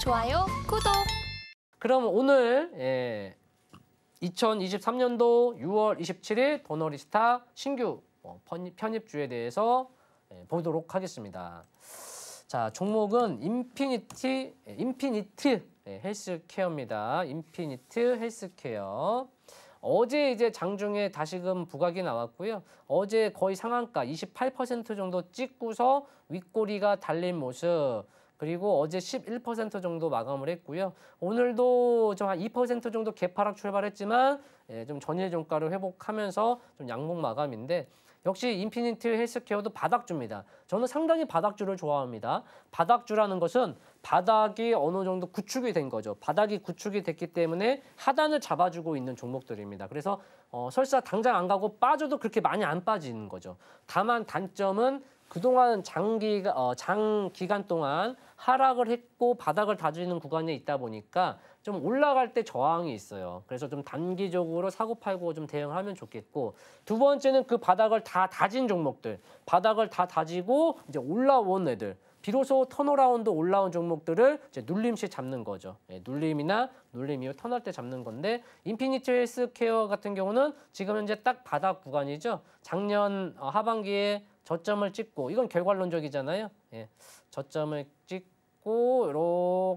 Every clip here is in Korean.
좋아요, 구독. 그럼 오늘 예, 2023년도 6월 27일 더너리스타 신규 어, 편입주에 대해서 예, 보도록 하겠습니다. 자, 종목은 인피니티, 예, 인피니트 예, 헬스케어입니다. 인피니트 헬스케어. 어제 이제 장중에 다시금 부각이 나왔고요. 어제 거의 상한가 28% 정도 찍고서 윗꼬리가 달린 모습. 그리고 어제 11% 정도 마감을 했고요. 오늘도 좀한2% 정도 개파락 출발했지만 예, 좀 전일 종가를 회복하면서 좀 양봉 마감인데 역시 인피니트 헬스케어도 바닥주입니다. 저는 상당히 바닥주를 좋아합니다. 바닥주라는 것은 바닥이 어느 정도 구축이 된 거죠. 바닥이 구축이 됐기 때문에 하단을 잡아주고 있는 종목들입니다. 그래서 어, 설사 당장 안 가고 빠져도 그렇게 많이 안 빠지는 거죠. 다만 단점은 그동안 장기 어, 장 기간 동안 하락을 했고 바닥을 다지는 구간에 있다 보니까 좀 올라갈 때 저항이 있어요. 그래서 좀 단기적으로 사고 팔고 좀 대응하면 좋겠고 두 번째는 그 바닥을 다 다진 종목들, 바닥을 다 다지고 이제 올라온 애들. 비로소 턴어라운드 올라온 종목들을 이제 눌림시 잡는 거죠. 예, 눌림이나 눌림 이후 턴할 때 잡는 건데 인피니트 헬스케어 같은 경우는 지금 현재 딱 바닥 구간이죠. 작년 어, 하반기에 저점을 찍고 이건 결과론적이잖아요. 예. 저점을 찍고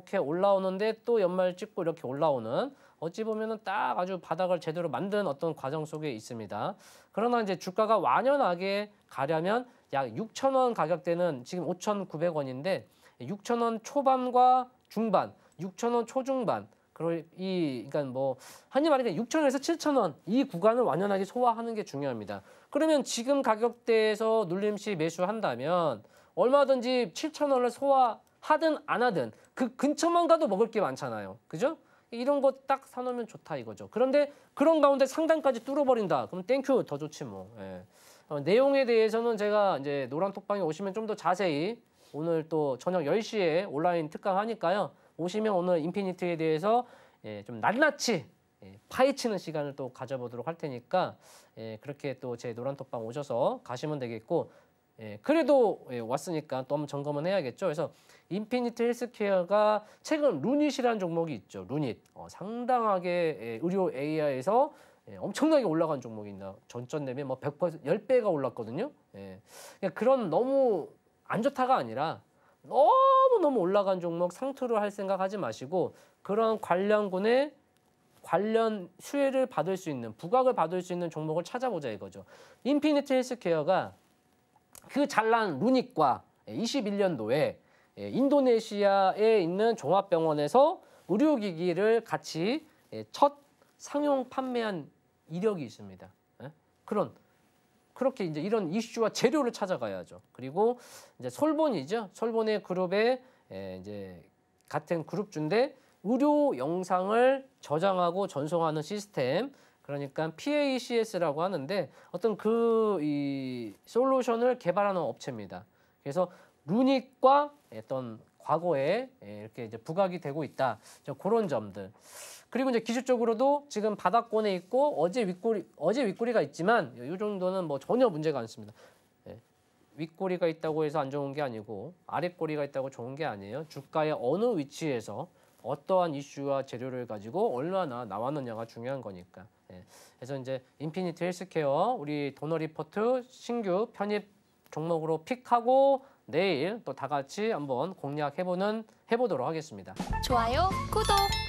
이렇게 올라오는데 또 연말 찍고 이렇게 올라오는 어찌 보면은 딱 아주 바닥을 제대로 만든 어떤 과정 속에 있습니다. 그러나 이제 주가가 완연하게 가려면 약 6천 원 가격대는 지금 5,900원인데 6천 원 초반과 중반, 6천 원 초중반 그리이 그러니까 뭐 한이 말이면 6천 원에서 7천 원 이 구간을 완연하게 소화하는 게 중요합니다. 그러면 지금 가격대에서 눌림시 매수한다면 얼마든지 7천 원을 소화하든 안 하든 그 근처만 가도 먹을 게 많잖아요. 그죠? 이런 거 딱 사놓으면 좋다 이거죠. 그런데 그런 가운데 상단까지 뚫어버린다. 그럼 땡큐 더 좋지 뭐. 예. 어, 내용에 대해서는 제가 이제 노란 톡방에 오시면 좀 더 자세히 오늘 또 저녁 10시에 온라인 특강 하니까요. 오시면 오늘 인피니트에 대해서 예, 좀 낱낱이 예, 파헤치는 시간을 또 가져보도록 할 테니까 예, 그렇게 또 제 노란톡방 오셔서 가시면 되겠고 예, 그래도 예, 왔으니까 또 한번 점검은 해야겠죠. 그래서 인피니트 헬스케어가 최근 루닛이라는 종목이 있죠. 루닛 어, 상당하게 예, 의료 AI에서 예, 엄청나게 올라간 종목입니다. 전전 대비 뭐 100%, 10배가 올랐거든요. 예. 그러니까 그런 너무 안 좋다가 아니라 너무너무 올라간 종목 상투를 할 생각하지 마시고 그런 관련군의 관련 수혜를 받을 수 있는 부각을 받을 수 있는 종목을 찾아보자 이거죠. 인피니트 헬스케어가 그 잘난 루닉과 21년도에 예, 예, 인도네시아에 있는 종합병원에서 의료기기를 같이 예, 첫 상용 판매한 이력이 있습니다. 그런 그렇게 이제 이런 이슈와 재료를 찾아가야죠. 그리고 이제 솔본이죠. 솔본의 그룹에 예, 이제 같은 그룹주인데 의료 영상을 저장하고 전송하는 시스템 그러니까 PACS라고 하는데 어떤 그 이 솔루션을 개발하는 업체입니다. 그래서 루닉과 어떤 과거에 예, 이렇게 이제 부각이 되고 있다. 그런 점들. 그리고 이제 기술적으로도 지금 바닥권에 있고 어제 윗꼬리 어제 윗꼬리가 있지만 이 정도는 뭐 전혀 문제가 않습니다. 예. 윗꼬리가 있다고 해서 안 좋은 게 아니고 아랫꼬리가 있다고 좋은 게 아니에요. 주가의 어느 위치에서 어떠한 이슈와 재료를 가지고 얼마나 나왔느냐가 중요한 거니까. 예. 그래서 이제 인피니트 헬스케어 우리 도너 리포트 신규 편입 종목으로 픽하고 내일 또 다 같이 한번 공략해보는 해보도록 하겠습니다. 좋아요, 구독.